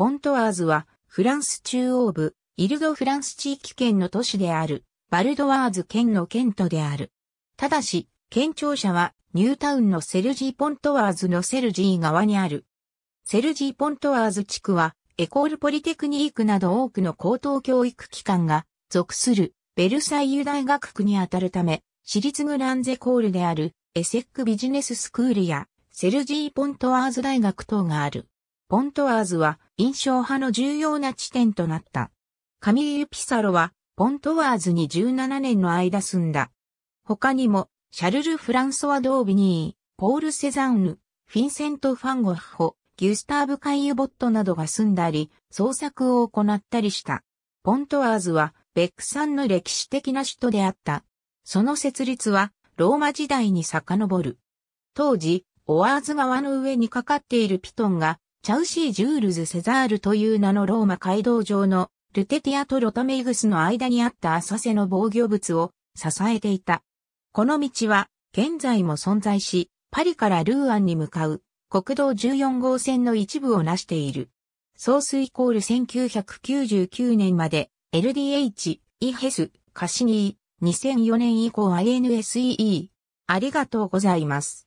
ポントワーズは、フランス中央部、イルド・フランス地域圏の都市である、バルドワーズ県の県都である。ただし、県庁舎は、ニュータウンのセルジー・ポントワーズのセルジー側にある。セルジー・ポントワーズ地区は、エコールポリテクニークなど多くの高等教育機関が属するベルサイユ大学区にあたるため、私立グランゼコールであるエセックビジネススクールやセルジー・ポントワーズ大学等がある。ポントワーズは印象派の重要な地点となった。カミーユ・ピサロはポントワーズに17年の間住んだ。他にも、シャルル・フランソワ・ドービニー、ポール・セザンヌ、フィンセント・ファンゴッホ、ギュスターブ・カイユ・ボットなどが住んだり、創作を行ったりした。ポントワーズは、ベックさんの歴史的な首都であった。その設立は、ローマ時代に遡る。当時、オワーズ川の上にかかっているピトンが、チャウシー・ジュールズ・セザールという名のローマ街道上のルテティアとロタメイグスの間にあった浅瀬の防御物を支えていた。この道は現在も存在し、パリからルーアンに向かう国道14号線の一部を成している。ースイコール1999年まで LDH、イヘス、カシニー、2004年以降 INSEE。ありがとうございます。